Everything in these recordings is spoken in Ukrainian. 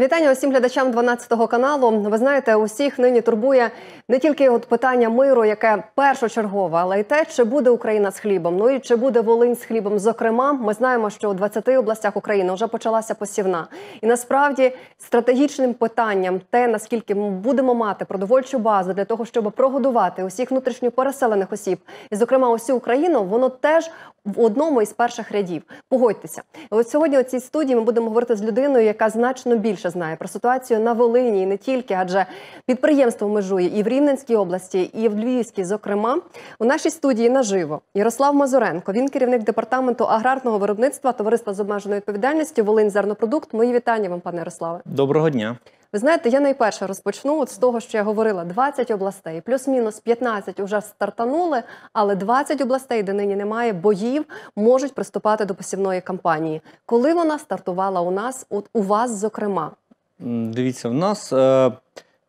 Вітання усім глядачам 12-го каналу. Ви знаєте, усіх нині турбує не тільки от питання миру, яке першочергове, але й те, чи буде Україна з хлібом. Ну і чи буде Волинь з хлібом? Зокрема, ми знаємо, що у 20 областях України вже почалася посівна, і насправді стратегічним питанням те, наскільки ми будемо мати продовольчу базу для того, щоб прогодувати усіх внутрішньо переселених осіб, і зокрема усю Україну, воно теж в одному із перших рядів. Погодьтеся, от сьогодні у цій студії ми будемо говорити з людиною, яка значно більше знає про ситуацію на Волині і не тільки, адже підприємство межує і в Рівненській області, і в Львівській. Зокрема, у нашій студії наживо Ярослав Мазуренко. Він керівник департаменту аграрного виробництва товариства з обмеженою відповідальністю Волинь зернопродукт. Мої вітання вам, пане Ярославе. Доброго дня. Ви знаєте, я найперше розпочну от з того, що я говорила: 20 областей, плюс-мінус 15 вже стартанули, але 20 областей, де нині немає боїв, можуть приступати до посівної кампанії. Коли вона стартувала у нас, от у вас, зокрема, Дивіться, в нас е,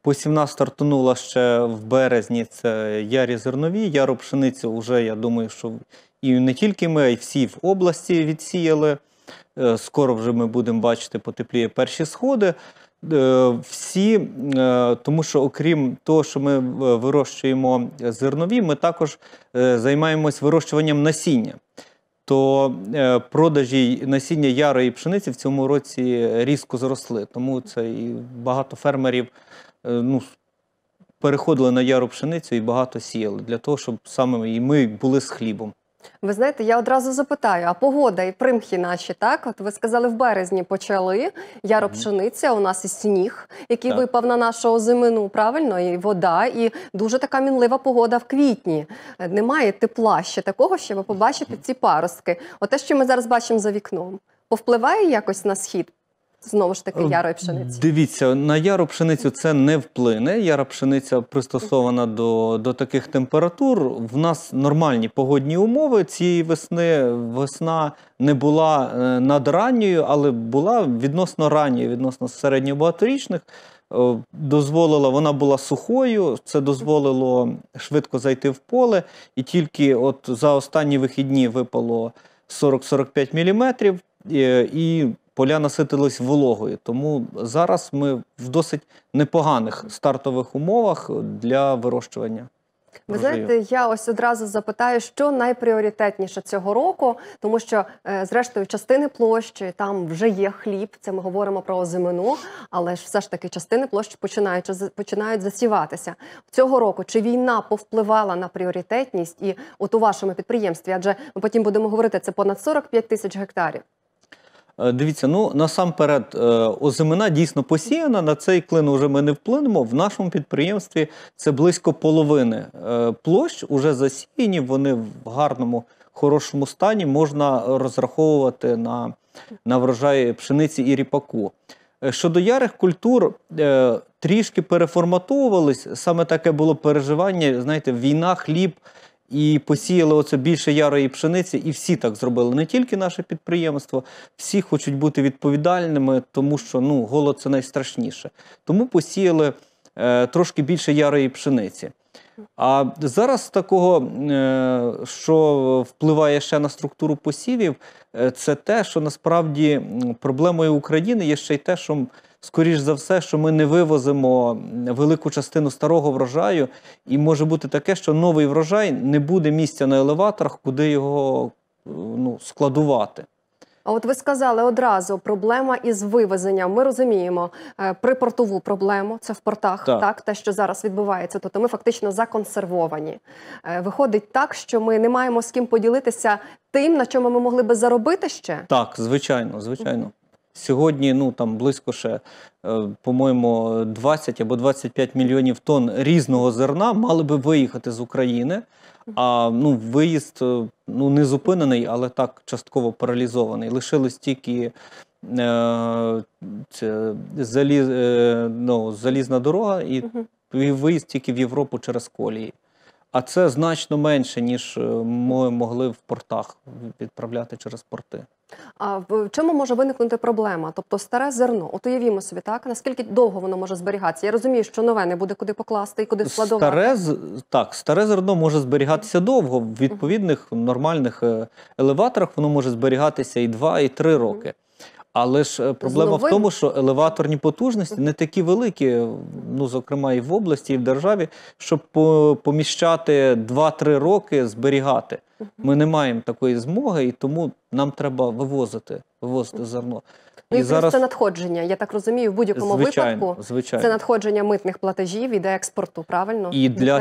посівна стартанула ще в березні. Це ярі зернові, яру пшеницю вже, я думаю, що і не тільки ми, а й всі в області відсіяли. Е, скоро вже ми будемо бачити, потепліє перші сходи. Е, всі, тому що окрім того, що ми вирощуємо зернові, ми також займаємось вирощуванням насіння то е, продажі насіння ярої пшениці в цьому році різко зросли. Тому це і багато фермерів е, ну, переходили на яру пшеницю і багато сіяли для того, щоб саме і ми були з хлібом. Ви знаєте, я одразу запитаю, а погода і примхи наші, так? От ви сказали, в березні почали яро пшениця, у нас і сніг, який Так. випав на нашу озимину, правильно, і вода, і дуже така мінлива погода в квітні. Е, немає тепла ще такого, щоб побачити ці паростки. Оте, що ми зараз бачимо за вікном, повпливає якось на схід Знову ж таки, е, ярої пшениці. Дивіться, на яру пшеницю це не вплине. Яра пшениця пристосована до до таких температур. В нас нормальні погодні умови цієї весни. Весна не була е, над ранньою, але була відносно ранньою, відносно середньобагаторічних. Е, дозволила, вона була сухою, це дозволило швидко зайти в поле, і тільки от за останні вихідні випало 40-45 міліметрів. І поля наситились вологою. Тому зараз ми в досить непоганих стартових умовах для вирощування. Ви знаєте, я ось одразу запитаю, що найпріоритетніше цього року, тому що, е, зрештою, частини площі там вже є хліб. Це ми говоримо про озимину, але ж все ж таки частини площі починають починають засіватися цього року. Чи війна повпливала на пріоритетність і от у вашому підприємстві? Адже ми потім будемо говорити це понад 45 тисяч гектарів. Е, дивіться, ну насамперед, е, озимина дійсно посіяна. На цей клин уже ми не вплинемо. В нашому підприємстві це близько половини е, площ уже засіяні. Вони в гарному, хорошому стані. Можна розраховувати на на врожай пшениці і ріпаку. Щодо ярих культур трішки переформатовувались. Саме таке було переживання. Знаєте, війна, хліб і посіяли оце більше ярої пшениці, і всі так зробили, не тільки наше підприємство, всі хочуть бути відповідальними, тому що ну, голод це найстрашніше. Тому посіяли е, трошки більше ярої пшениці. А зараз такого, е, що впливає ще на структуру посівів, е, це те, що насправді проблемою України є ще й те, що скоріш за все, що ми не вивозимо велику частину старого врожаю, і може бути таке, що новий врожай не буде місця на елеваторах, куди його е, ну, складувати. А от ви сказали одразу проблема із вивезенням. Ми розуміємо е, припортову проблему, це в портах, так. так те, що зараз відбувається, тобто ми фактично законсервовані. Е, виходить так, що ми не маємо з ким поділитися тим, на чому ми могли би заробити ще. Так, звичайно, звичайно. Сьогодні ну там близько ще, е, по-моєму, 20 або 25 мільйонів тонн різного зерна мали би виїхати з України. А ну, виїзд е, ну, не зупинений, але так частково паралізований. Лишились тільки е, це, заліз, е, ну, залізна дорога, і, і виїзд тільки в Європу через колії. А це значно менше, ніж е, ми могли в портах відправляти через порти. А в чому може виникнути проблема? Тобто старе зерно, от уявімо собі, так наскільки довго воно може зберігатися? Я розумію, що нове не буде куди покласти і куди складувати. Старе так, старе зерно може зберігатися довго. В відповідних нормальних е, елеваторах воно може зберігатися і два, і три роки. Але ж е, проблема в тому, що елеваторні потужності не такі великі, ну зокрема і в області, і в державі, щоб поміщати 2-3 роки, зберігати. Ми не маємо такої змоги, і тому нам треба вивозити, вивозити зерно. Ну, і зараз... це надходження, я так розумію, в будь-якому випадку звичайно. це надходження митних платежів і до експорту, правильно? І для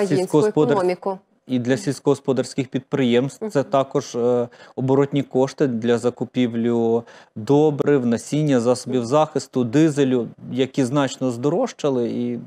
економіку і для сільськогосподарських підприємств це також е, оборотні кошти для закупівлю добрив, насіння, засобів захисту, дизелю, які значно здорожчали і.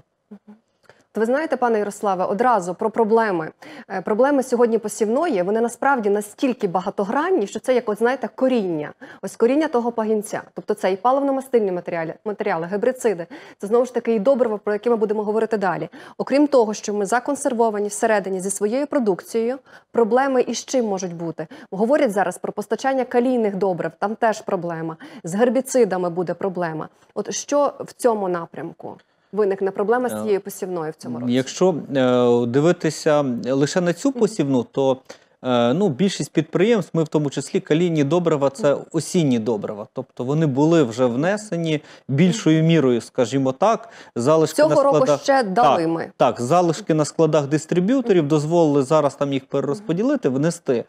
То ви знаєте, пане Ярославе, одразу про проблеми. Е, проблеми сьогодні посівної вони насправді настільки багатогранні, що це як от знаєте коріння, ось коріння того пагінця. Тобто це і паливно-мастильні матеріали, матеріали, гебрициди. Це знову ж таки і добриво, про які ми будемо говорити далі. Окрім того, що ми законсервовані всередині зі своєю продукцією, проблеми і з чим можуть бути. Говорять зараз про постачання калійних добрив, там теж проблема. З гербіцидами буде проблема. От що в цьому напрямку? виникне проблема з е, цією посівною в цьому році? Якщо е, дивитися лише на цю посівну, то е, Ну, більшість підприємств, ми в тому числі калійні добрива, це осінні добрива. Тобто вони були вже внесені більшою мірою, скажімо так, залишки цього на складах... року ще дали так, ми так. Залишки на складах дистриб'юторів дозволили зараз там їх перерозподілити, внести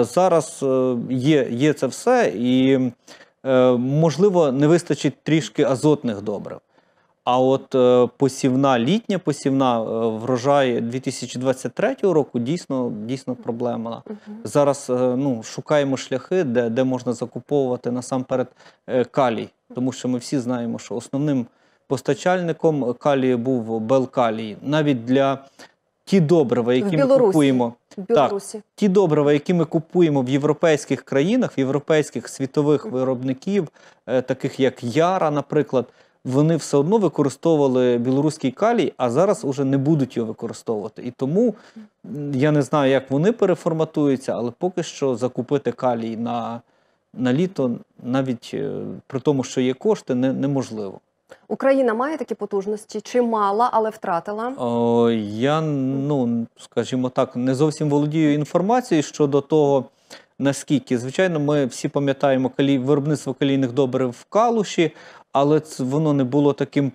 зараз. Є є це все, і можливо не вистачить трішки азотних добрив. А от е, посівна, літня посівна е, врожай 2023 року дійсно дійсно проблемна. Угу. Зараз е, ну, шукаємо шляхи, де де можна закуповувати насамперед калій, тому що ми всі знаємо, що основним постачальником калію був Белкалій. Навіть для ті добрива, які ми купуємо. Так, ті добрива, які ми купуємо в європейських країнах, в європейських світових виробників, таких як Яра, наприклад, вони все одно використовували білоруський калій, а зараз уже не будуть його використовувати. І тому я не знаю, як вони переформатуються, але поки що закупити калій на на літо, навіть е, при тому, що є кошти, не, неможливо. Україна має такі потужності, чи мала, але втратила? О, Я, ну скажімо так, не зовсім володію інформацією щодо того. Наскільки, звичайно, ми всі пам'ятаємо калі виробництво калійних добрив в Калуші, але це воно не було таким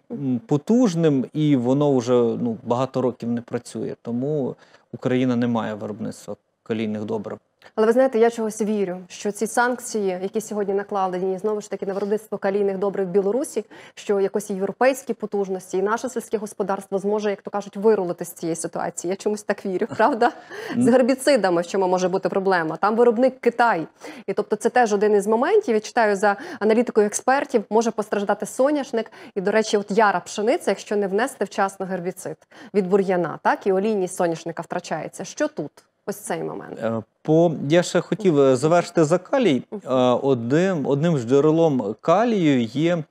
потужним і воно вже ну багато років не працює. Тому Україна не має виробництва колійних добрив. Але ви знаєте, я чогось вірю, що ці санкції, які сьогодні накладені, знову ж таки на виробництво калійних добрив в Білорусі, що якось європейські потужності, і наше сільське господарство зможе, як то кажуть, вирулити з цієї ситуації. Я чомусь так вірю, правда? З гербіцидами, що може бути проблема. Там виробник Китай, і тобто, це теж один із моментів. Я читаю за аналітикою експертів, може постраждати соняшник. І, до речі, от яра пшениця, якщо не внести вчасно гербіцид від бур'яна, так і олійність соняшника втрачається. Що тут? Ось цей момент. Е, по я ще хотів е, завершити за калій. Е, одним одним з джерелом калію є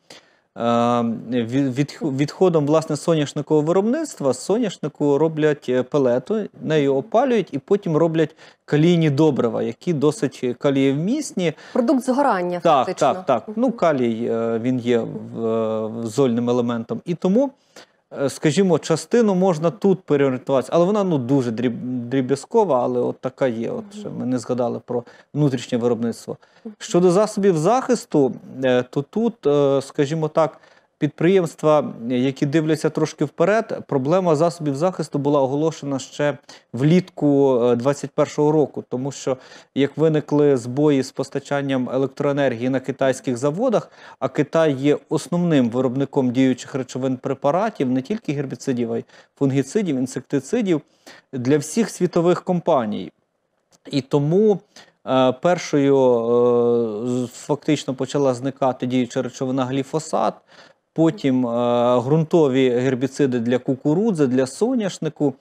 від, відходом власне соняшникового виробництва. Соняшнику роблять пелету, нею опалюють і потім роблять калійні добрива, які досить калієвмісні. Продукт згорання. Так, так, так. Ну калій він є зольним елементом і тому. Е, скажімо, частину можна тут переорієнтуватися, але вона ну дуже дріб'язкова, але от така є. От що ми не згадали про внутрішнє виробництво. Щодо засобів захисту, е, то тут, е, скажімо так підприємства, які дивляться трошки вперед, проблема засобів захисту була оголошена ще влітку 2021 е, року, тому що як виникли збої з постачанням електроенергії на китайських заводах, а Китай є основним виробником діючих речовин препаратів, не тільки гербіцидів, а й фунгіцидів, інсектицидів для всіх світових компаній. І тому е, першою е, фактично почала зникати діюча речовина гліфосат потім е, ґрунтові гербіциди для кукурудзи, для соняшнику.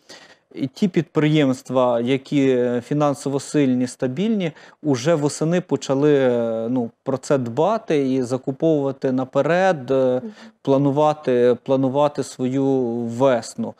І ті підприємства, які фінансово сильні, стабільні, уже восени почали е, ну, про це дбати і закуповувати наперед, е, планувати планувати свою весну.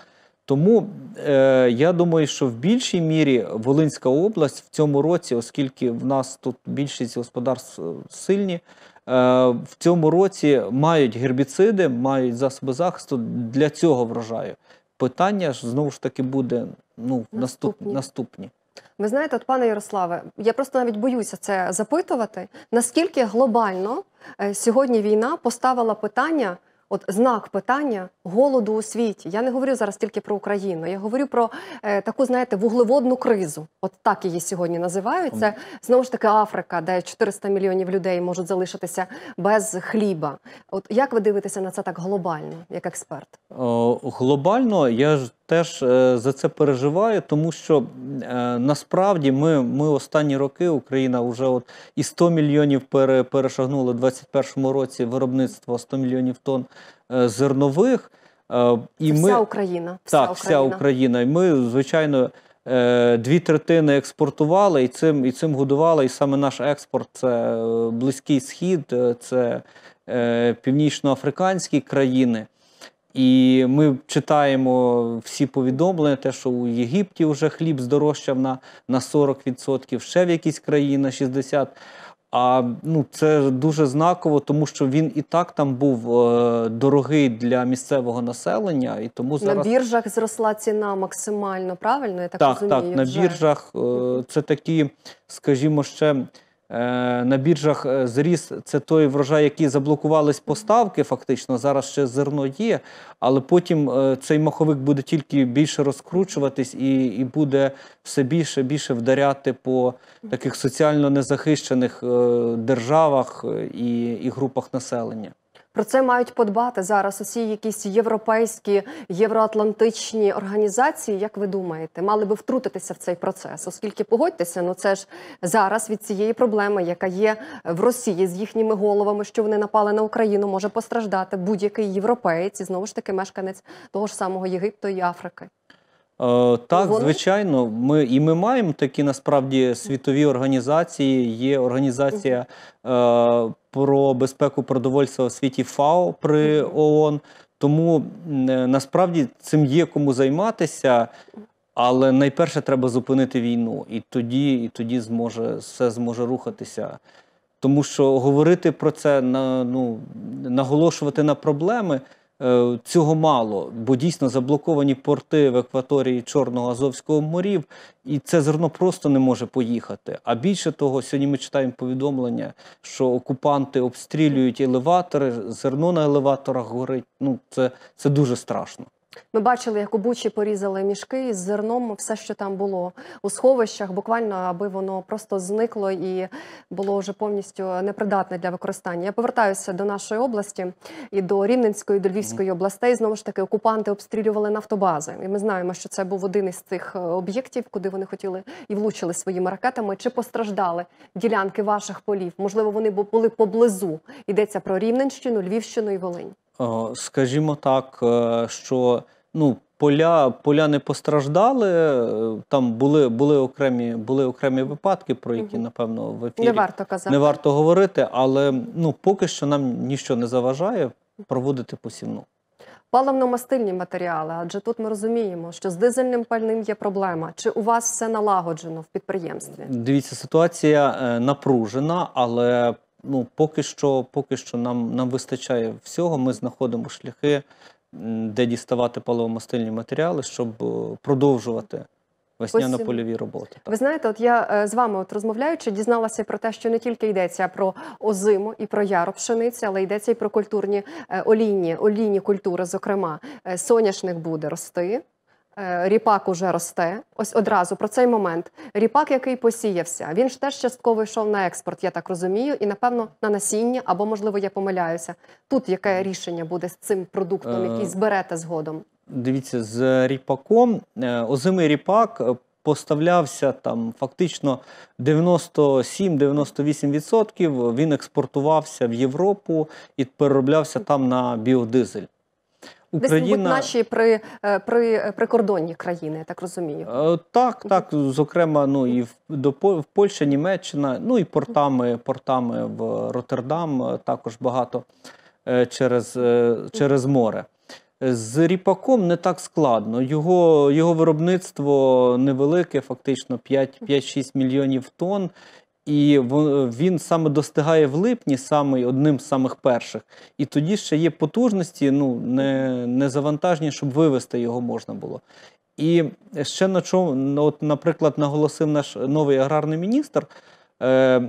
Тому е, я думаю, що в більшій мірі Волинська область в цьому році, оскільки в нас тут більшість господарств сильні. Е, в цьому році мають гербіциди, мають засоби захисту для цього врожаю. Питання ж знову ж таки буде ну наступні. наступні. Ви знаєте, от пане Ярославе, я просто навіть боюся це запитувати. Наскільки глобально е, сьогодні війна поставила питання От знак питання голоду у світі. Я не говорю зараз тільки про Україну. Я говорю про е, таку, знаєте, вуглеводну кризу. От так її сьогодні називають. Це знову ж таки Африка, де 400 мільйонів людей можуть залишитися без хліба. От як ви дивитеся на це так глобально, як експерт? О, е, глобально я ж теж е, за це переживаю, тому що е, насправді ми ми останні роки Україна вже от і 100 мільйонів пере, перешагнула в 2021 році виробництво 100 мільйонів тонн е, зернових. І вся ми, Україна. Вся так, вся Україна. І ми, звичайно, дві третини експортували і цим і цим годували. І саме наш експорт це Близький Схід, це північноафриканські країни. І ми читаємо всі повідомлення, те, що у Єгипті вже хліб здорожчав на на 40%, ще в якісь країни на 60%. А ну, це дуже знаково, тому що він і так там був е, дорогий для місцевого населення, і тому зараз... на біржах зросла ціна максимально правильно. Я так, так розумію. Так, так, на біржах е, це такі, скажімо, ще. Е, на біржах е, зріс це той врожай, який заблокувались поставки, фактично. Зараз ще зерно є, але потім е, цей маховик буде тільки більше розкручуватись і і буде все більше більше вдаряти по таких соціально незахищених державах і, і групах населення. Про це мають подбати зараз усі якісь європейські євроатлантичні організації. Як ви думаєте, мали би втрутитися в цей процес? Оскільки погодьтеся, ну це ж зараз від цієї проблеми, яка є в Росії з їхніми головами, що вони напали на Україну, може постраждати будь-який європеєць і знову ж таки мешканець того ж самого Єгипту і Африки. Е, так, Вони? звичайно, ми і ми маємо такі насправді світові організації. Є організація е, про безпеку продовольства у світі ФАО при ООН. Тому е, насправді цим є кому займатися, але найперше треба зупинити війну, і тоді, і тоді зможе все зможе рухатися. Тому що говорити про це на ну наголошувати на проблеми. Е, цього мало, бо дійсно заблоковані порти в екваторії Чорного Азовського морів, і це зерно просто не може поїхати. А більше того, сьогодні ми читаємо повідомлення, що окупанти обстрілюють елеватори, зерно на елеваторах горить. Ну це, це дуже страшно. Ми бачили, як у Бучі порізали мішки із зерном, все, що там було у сховищах, буквально аби воно просто зникло і було вже повністю непридатне для використання. Я повертаюся до нашої області і до Рівненської, і до Львівської областей. Знову ж таки, окупанти обстрілювали нафтобази. І ми знаємо, що це був один із цих е, об'єктів, куди вони хотіли і влучили своїми ракетами. Чи постраждали ділянки ваших полів? Можливо, вони були поблизу. Йдеться про Рівненщину, Львівщину і Волинь. Е, скажімо так, е, що ну, поля поля не постраждали. Е, там були були, окремі були окремі випадки, про які, напевно, в ефірі не варто казати. Не варто говорити, але ну, поки що нам нічого не заважає проводити посівну. Паливно-мастильні матеріали, адже тут ми розуміємо, що з дизельним пальним є проблема. Чи у вас все налагоджено в підприємстві? Дивіться, ситуація напружена, але ну, поки що поки що нам нам вистачає всього, ми знаходимо шляхи, де діставати паливомастильні матеріали, щоб е, продовжувати. Весняно-польові е, роботи ви знаєте, от я е, з вами от розмовляючи, дізналася про те, що не тільки йдеться про озиму і про яру пшениці, але йдеться і про культурні олійні олійні культури. Зокрема, соняшник буде рости. Е, ріпак уже росте. Ось одразу про цей момент. Ріпак, який посіявся, він ж теж частково йшов на експорт, я так розумію, і напевно на насіння або, можливо, я помиляюся. Тут яке рішення буде з цим продуктом, е, який зберете згодом? Дивіться, з ріпаком е, озимий ріпак поставлявся там фактично 97-98%. Він експортувався в Європу і перероблявся там на біодизель. Україна... Десь, мабуть, наші при е, при е, прикордонні країни, я так розумію. Е, так, так. Зокрема, ну і в до в Польща, Німеччина, ну і портами, портами в Роттердам також багато через, через море. З ріпаком не так складно. Його його виробництво невелике, фактично 5-6 мільйонів тонн. І він саме достигає в липні, саме одним з самих перших. І тоді ще є потужності, ну не не завантажені, щоб вивести його можна було. І ще на чому, ну, от, наприклад, наголосив наш новий аграрний міністр е, е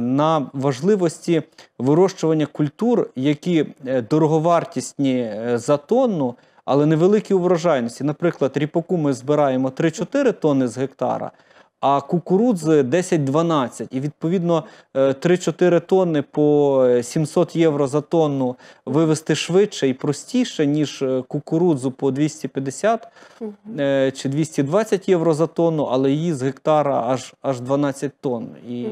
на важливості вирощування культур, які е, дороговартісні е, за тонну, але невеликі у врожайності. Наприклад, ріпаку ми збираємо 3-4 тонни з гектара а кукурудзи 10-12. І відповідно 3-4 е, тонни по 700 е, євро за тонну вивести швидше і простіше, ніж е, кукурудзу по 250 чи 220 євро за тонну, але її з гектара аж аж 12 тонн. І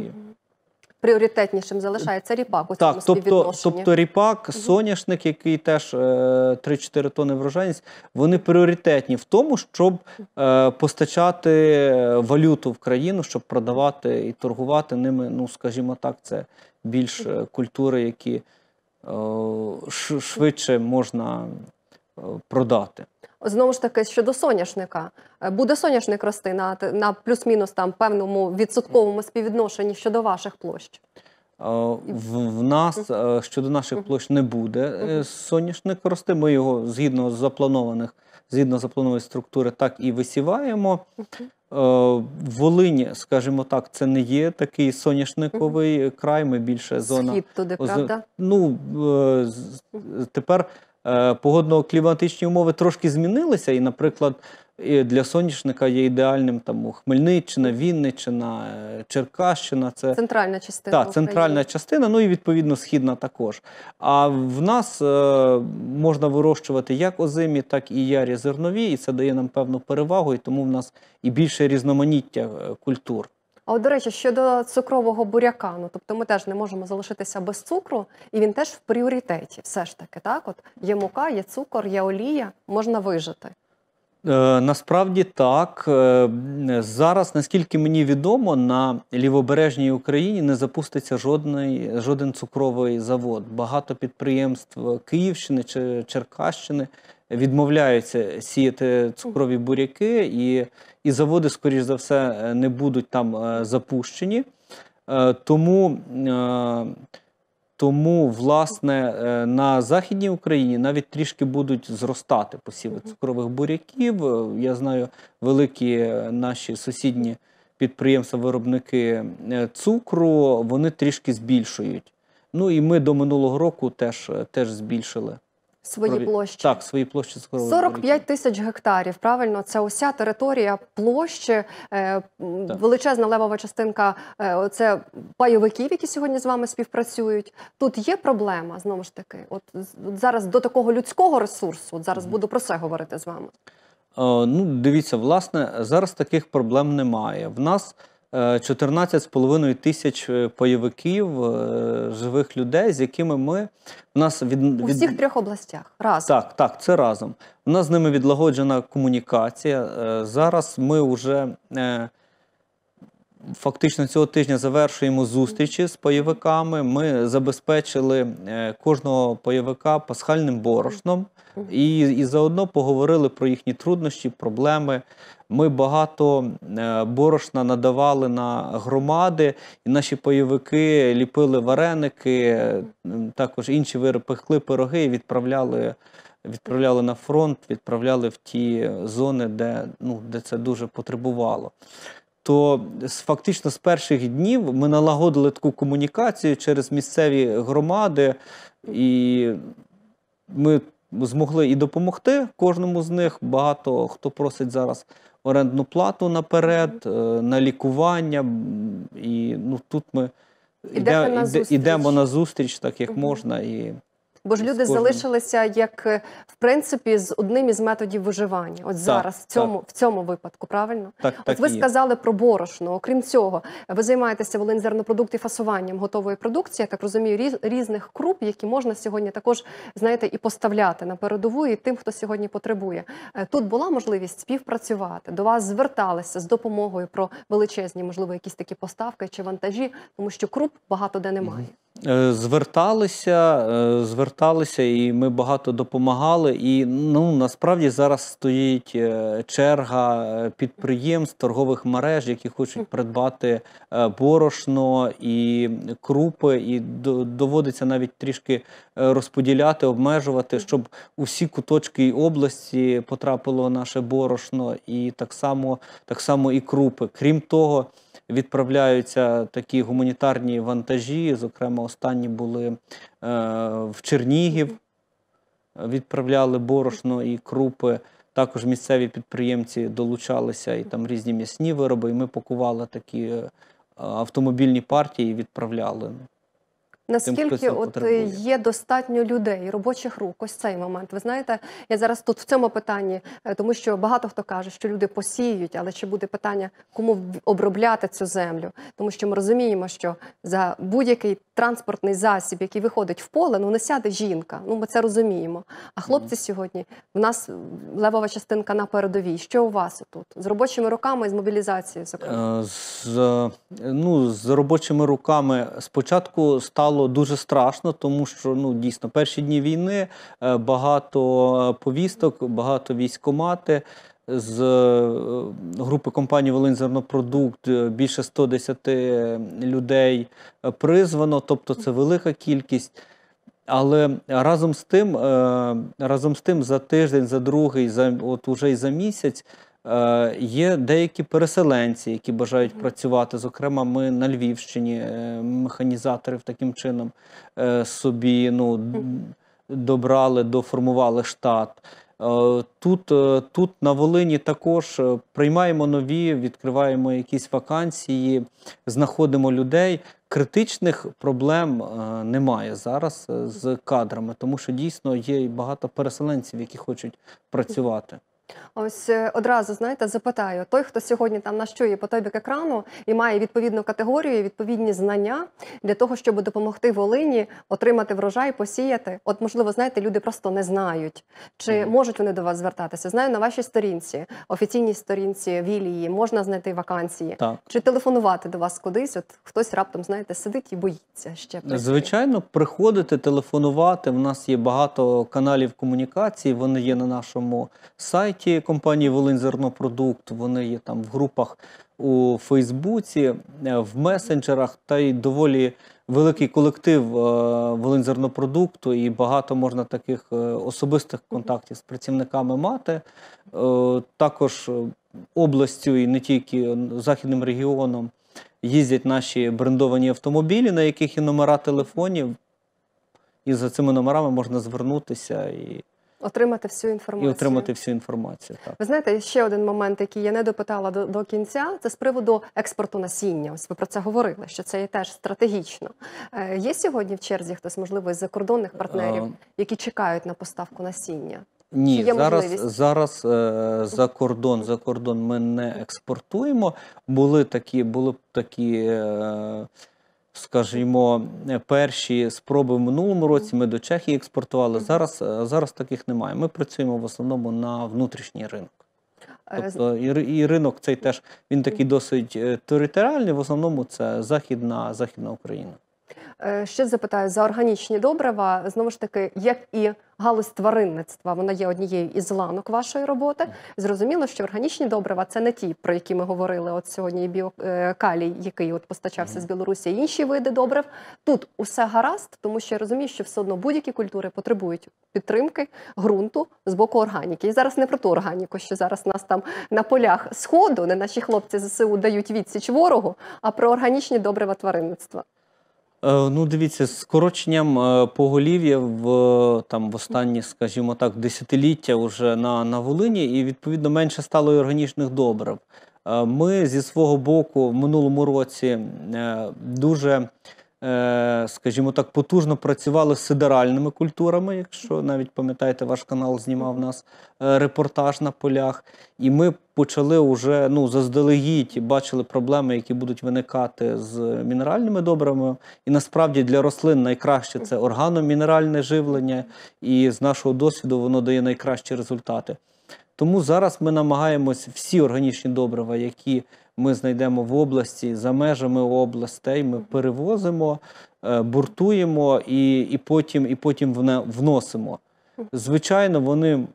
пріоритетнішим залишається ріпак у цьому так, тобто, тобто ріпак, соняшник, який теж 3-4 е, тони врожайність, вони пріоритетні в тому, щоб е, постачати е, валюту в країну, щоб продавати і торгувати ними. Ну скажімо так, це більш культури, які швидше можна продати. Знову ж таки, щодо соняшника, е, буде соняшник рости на на плюс-мінус там певному відсотковому співвідношенні щодо ваших площ. В, в нас е, щодо наших площ не буде е, соняшник рости. Ми його згідно з запланованих, згідно запланованої структури, так і висіваємо. в Волині, скажімо так, це не є такий соняшниковий край. Ми більше зона Схід туди, правда? Ну тепер Е, погодно-кліматичні умови трошки змінилися. І, наприклад, для соняшника є ідеальним там Хмельниччина, Вінниччина, е, Черкащина. Це центральна частина. Так, центральна частина, ну і відповідно східна також. А в нас е, можна вирощувати як озимі, так і ярі зернові, і це дає нам певну перевагу, і тому в нас і більше різноманіття е, культур. А от, до речі, щодо цукрового буряка, ну тобто ми теж не можемо залишитися без цукру, і він теж в пріоритеті. Все ж таки, так от є мука, є цукор, є олія, можна вижити. Е, насправді так е, зараз, наскільки мені відомо, на лівобережній Україні не запуститься жодний, жоден цукровий завод. Багато підприємств Київщини чи Черкащини відмовляються сіяти цукрові буряки, і і заводи, скоріш за все, е, не будуть там е, запущені. Е, тому, тому, власне, на Західній Україні навіть трішки будуть зростати посіви цукрових буряків. Я знаю, великі наші сусідні підприємства-виробники цукру, вони трішки збільшують. Ну і ми до минулого року теж, теж збільшили свої Прові... площі. Так, свої площі. 45 тисяч гектарів, правильно? Це уся територія площі, е, величезна левова частинка е, це пайовиків, які сьогодні з вами співпрацюють. Тут є проблема, знову ж таки. От, от зараз до такого людського ресурсу, от зараз mm. буду про це говорити з вами. Е, ну, Дивіться, власне, зараз таких проблем немає. В нас 14,5 е, тисяч е, бойовиків е, живих людей, з якими ми у нас від у всіх трьох областях разом. Так, так, це разом. У нас з ними відлагоджена комунікація. Зараз ми вже Фактично цього тижня завершуємо зустрічі з пайовиками. Ми забезпечили е, кожного пайовика пасхальним борошном і і заодно поговорили про їхні труднощі, проблеми. Ми багато е, борошна надавали на громади, і наші пайовики ліпили вареники, е, також інші вироби пекли пироги і відправляли. Відправляли на фронт, відправляли в ті зони, де ну, де це дуже потребувало то фактично з перших днів ми налагодили таку комунікацію через місцеві громади, і ми змогли і допомогти кожному з них. Багато хто просить зараз орендну плату наперед, е, на лікування. І ну тут ми йдемо на зустріч, так як можна. і бо ж люди залишилися як е, в принципі з одним із методів виживання. От зараз в цьому в цьому випадку, правильно? Так, От так ви сказали є. про борошно. Окрім цього, ви займаєтеся волинзернопродукти фасуванням готової продукції. Я так розумію, різ, різних круп, які можна сьогодні також знаєте і поставляти на передову, і тим, хто сьогодні потребує. Е, тут була можливість співпрацювати. До вас зверталися з допомогою про величезні, можливо, якісь такі поставки чи вантажі, тому що круп багато де немає. Е, зверталися, е, зверталися, і ми багато допомагали. І ну насправді зараз стоїть е, черга підприємств, торгових мереж, які хочуть придбати борошно і крупи, і доводиться навіть трішки розподіляти, обмежувати, щоб усі куточки області потрапило наше борошно, і так само, так само і крупи. Крім того відправляються такі гуманітарні вантажі. Зокрема, останні були е, в Чернігів, відправляли борошно і крупи. Також місцеві підприємці долучалися і там різні м'ясні вироби. І ми пакували такі е, автомобільні партії і відправляли. Наскільки от е, є достатньо людей, робочих рук, ось цей момент. Ви знаєте, я зараз тут в цьому питанні, е, тому що багато хто каже, що люди посіють, але чи буде питання, кому обробляти цю землю? Тому що ми розуміємо, що за будь-який транспортний засіб, який виходить в поле, ну не сяде жінка. Ну ми це розуміємо. А хлопці mm сьогодні в нас левова частинка на передовій. Що у вас тут з робочими руками і з мобілізацією? Зокрема, е, з ну з робочими руками спочатку стало було дуже страшно, тому що ну дійсно перші дні війни е, багато е, повісток, багато військомати. З е, групи компанії Волинь більше 110 людей призвано, тобто це велика кількість. Але разом з тим, разом з тим, за тиждень, за другий, за от уже й за місяць Е, є деякі переселенці, які бажають працювати. Зокрема, ми на Львівщині е, механізаторів таким чином е, собі ну, добрали, доформували штат. тут на Волині також приймаємо нові, відкриваємо якісь вакансії, знаходимо людей. Критичних проблем немає зараз з кадрами, тому що дійсно є багато переселенців, які хочуть працювати. Ось е, одразу знаєте, запитаю той, хто сьогодні там нащує потобік екрану і має відповідну категорію, відповідні знання для того, щоб допомогти Волині отримати врожай, посіяти. От, можливо, знаєте, люди просто не знають, чи mm -hmm. можуть вони до вас звертатися. Знаю на вашій сторінці, офіційній сторінці вілії можна знайти вакансії, так. чи телефонувати до вас кудись. От хтось раптом знаєте сидить і боїться ще прийти. звичайно. Приходити, телефонувати. У нас є багато каналів комунікації. Вони є на нашому сайті сайті компанії Волиньзернопродукт, вони є там в групах у Фейсбуці, е, в месенджерах та й доволі великий колектив е, волинзернопродукту, і багато можна таких е, особистих контактів з працівниками мати. Також областю і не тільки західним регіоном їздять наші брендовані автомобілі, на яких і номера телефонів. І за цими номерами можна звернутися і. Отримати всю інформацію і отримати всю інформацію. Так ви знаєте, ще один момент, який я не допитала до, до кінця, це з приводу експорту насіння. Ось ви про це говорили, що це є теж стратегічно. Е, Є сьогодні в черзі хтось, можливо, із закордонних партнерів, ем. які чекають на поставку насіння. Ні, зараз зараз е, за кордон за кордон ми не експортуємо. Були такі, були такі. Е, скажімо, перші спроби в минулому році. Ми до Чехії експортували. Зараз е, зараз таких немає. Ми працюємо в основному на внутрішній ринок. Е, тобто і, ринок цей теж він такий досить е, територіальний. В основному це західна західна Україна. Е, ще запитаю за органічні добрива. Знову ж таки, як і галузь тваринництва, вона є однією із ланок вашої роботи. Зрозуміло, що органічні добрива це не ті, про які ми говорили от сьогодні. Біокалій, е, який от постачався з Білорусі, інші види добрив. Тут усе гаразд, тому що я розумію, що все одно будь-які культури потребують підтримки ґрунту з боку органіки. І зараз не про ту органіку, що зараз нас там на полях сходу, не наші хлопці ЗСУ дають відсіч ворогу, а про органічні добрива тваринництва. Е, ну, дивіться, з скороченням е, поголів'я в там в останні, скажімо так, десятиліття вже на на Волині, і відповідно менше стало органічних добрив. Е, ми зі свого боку в минулому році дуже, скажімо так, потужно працювали з сидеральними культурами. Якщо навіть пам'ятаєте, ваш канал знімав нас репортаж на полях, і ми почали вже ну заздалегідь бачили проблеми, які будуть виникати з мінеральними добрами. І насправді для рослин найкраще це органомінеральне живлення, і з нашого досвіду воно дає найкращі результати. Тому зараз ми намагаємось всі органічні добрива, які ми знайдемо в області за межами областей, ми перевозимо, е, буртуємо і і потім і потім вносимо. Звичайно, вони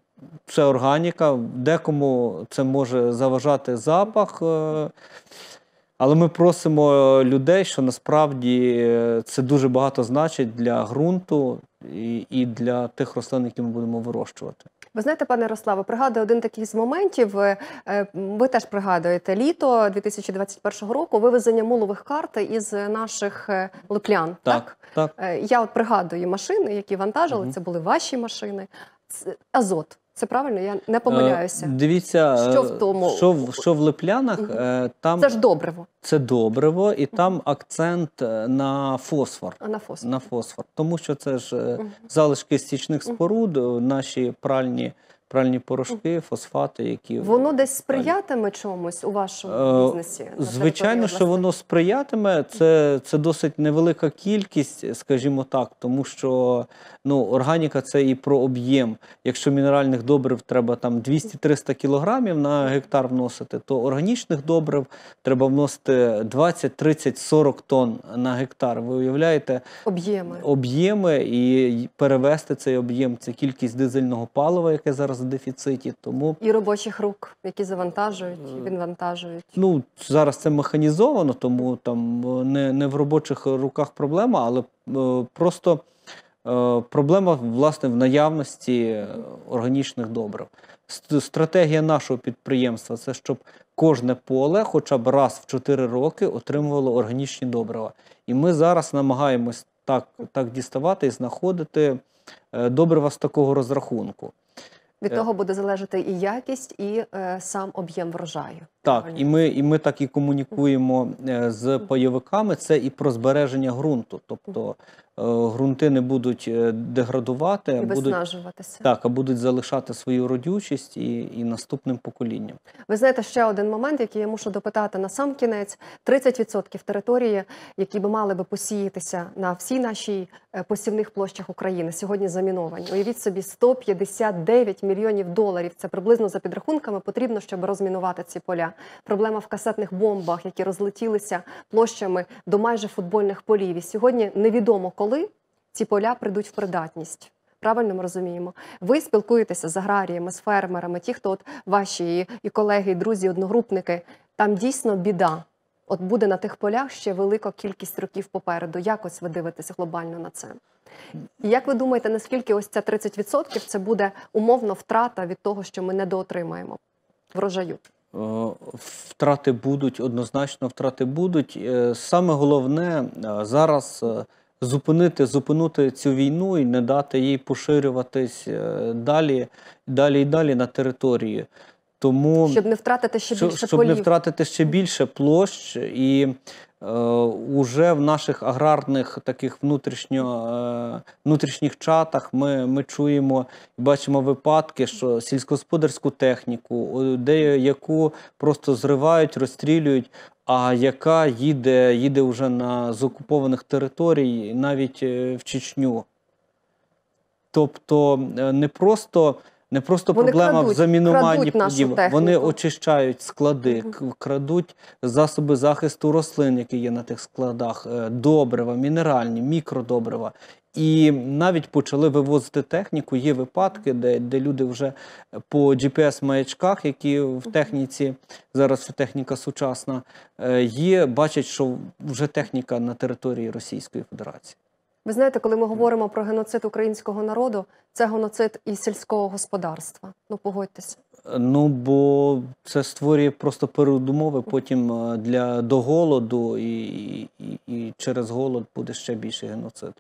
це органіка, декому це може заважати запах. Е, але ми просимо людей, що насправді е, це дуже багато значить для ґрунту і для тих рослин, які ми будемо вирощувати. Ви знаєте, пане Рославе, пригадую один такий з моментів. Е, ви теж пригадуєте літо 2021 року вивезення мулових карт із наших липлян. Так, так. так. Я от пригадую машини, які вантажили. Угу. Це були ваші машини. Азот. Це правильно, я не е, помиляюся. Е, дивіться, що в тому що в що в липлянах угу. е, там це ж добриво. Це добриво, і угу. там акцент е, на фосфор. А на фосфор. На фосфор. Тому що це ж угу. залишки стічних споруд, наші пральні пральні порошки, фосфати, які воно десь сприятиме чомусь у вашому е, бізнесі? Звичайно, що воно сприятиме. Це це досить невелика кількість, скажімо так, тому що ну, органіка це і про об'єм. Якщо мінеральних добрив треба там 200-300 кілограмів на гектар вносити, то органічних добрив треба вносити 20, 30, 40 тонн на гектар. Ви уявляєте об'єми об і перевести цей об'єм. Це кількість дизельного палива, яке зараз дефіциті. Тому і робочих рук, які завантажують, е. відвантажують. Ну зараз це механізовано, тому там е, не, не в робочих руках проблема, але е, просто. Е, проблема власне в наявності органічних добрив. Стратегія нашого підприємства це щоб кожне поле, хоча б раз в 4 роки, отримувало органічні добрива. І ми зараз намагаємось так так діставати і знаходити добрива з такого розрахунку. Від е. того буде залежати і якість, і е, сам об'єм врожаю. Так, і ми і ми так і комунікуємо е, з пайовиками. Це і про збереження ґрунту. Тобто Е, ґрунти не будуть е, деградувати, і виснажуватися. Будуть, так, а будуть залишати свою родючість і і наступним поколінням. Ви знаєте ще один момент, який я мушу допитати на сам кінець: 30% території, які би мали би посіятися на всій нашій е, посівних площах України, сьогодні заміновані. Уявіть собі 159 мільйонів доларів. Це приблизно за підрахунками потрібно, щоб розмінувати ці поля. Проблема в касетних бомбах, які розлетілися площами до майже футбольних полів. І Сьогодні невідомо коли ці поля прийдуть в придатність. Правильно ми розуміємо, ви спілкуєтеся з аграріями, з фермерами, ті, хто от ваші і колеги, і друзі, одногрупники. Там дійсно біда. От буде на тих полях ще велика кількість років попереду. Якось ви дивитеся глобально на це. І як ви думаєте, наскільки ось ця 30% це буде умовно втрата від того, що ми недоотримаємо врожаю? Е, втрати будуть однозначно, втрати будуть. Е, саме головне е, зараз зупинити зупинити цю війну і не дати їй поширюватись е, далі, далі і далі на території. Тому щоб не втратити ще більше щоб, щоб полів. не втратити ще більше площ, і е, уже в наших аграрних таких внутрішньо, е, внутрішніх чатах ми ми чуємо і бачимо випадки, що сільськогосподарську техніку, де яку просто зривають, розстрілюють, а яка їде їде вже на з окупованих територій, навіть е, в Чечню. Тобто е, не просто не просто вони проблема крадуть, в замінуванні подів. Вони очищають склади, угу. крадуть засоби захисту рослин, які є на тих складах, е, добрива, мінеральні, мікродобрива. І навіть почали вивозити техніку. Є випадки, де де люди вже по GPS-маячках, які в техніці зараз вся техніка сучасна, е, є, бачать, що вже техніка на території Російської Федерації. Ви знаєте, коли ми говоримо про геноцид українського народу, це геноцид і сільського господарства. Ну погодьтеся. Е, ну бо це створює просто передумови потім е, для до голоду, і, і, і через голод буде ще більший геноцид.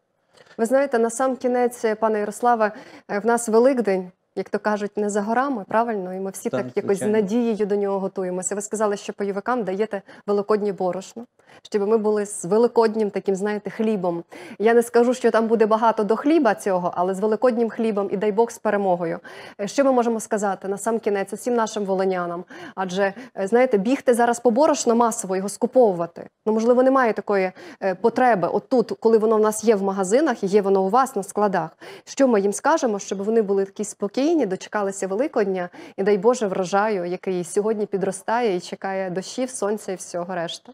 Ви знаєте, на сам кінець, е, пане Ярославе, е, в нас Великдень. Як то кажуть, не за горами, правильно, і ми всі так, так якось з надією до нього готуємося. Ви сказали, що пайовикам даєте великодні борошно щоб ми були з великоднім таким, знаєте, хлібом. Я не скажу, що там буде багато до хліба цього, але з великоднім хлібом і дай Бог з перемогою. Е, що ми можемо сказати на сам кінець усім нашим волонянам? Адже е, знаєте, бігти зараз по борошно масово його скуповувати. Ну можливо, немає такої е, потреби отут, коли воно в нас є в магазинах, і є воно у вас на складах. Що ми їм скажемо, щоб вони були такі спокійні, дочекалися Великодня і дай Боже врожаю, який сьогодні підростає і чекає дощів, сонця і всього решта.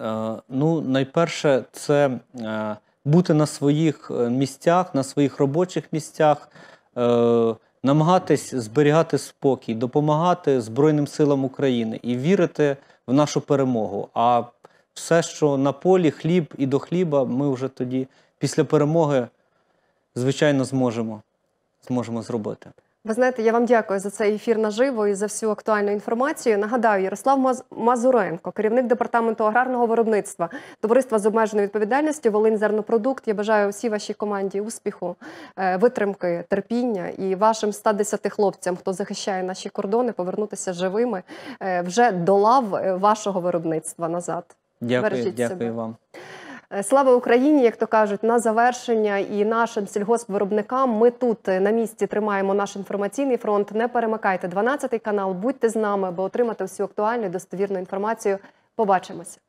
Е, ну, найперше, це е, бути на своїх е, місцях, на своїх робочих місцях, намагатись зберігати спокій, допомагати Збройним силам України і вірити в нашу перемогу. А все, що на полі, хліб і до хліба, ми вже тоді після перемоги, звичайно, зможемо, зможемо зробити. Ви знаєте, я вам дякую за цей ефір наживо і за всю актуальну інформацію. Нагадаю, Ярослав Маз... Мазуренко, керівник департаменту аграрного виробництва, товариства з обмеженою відповідальністю, Волинь зернопродукт. Я бажаю всій вашій команді успіху, е, витримки, терпіння і вашим 110 хлопцям, хто захищає наші кордони, повернутися живими е, вже до лав е, вашого виробництва назад. Дякую, Бережіть дякую себе. вам. Е, слава Україні, як то кажуть, на завершення і нашим сільгоспвиробникам. Ми тут е, на місці тримаємо наш інформаційний фронт. Не перемикайте 12 канал, будьте з нами, аби отримати всю актуальну і достовірну інформацію. Побачимося.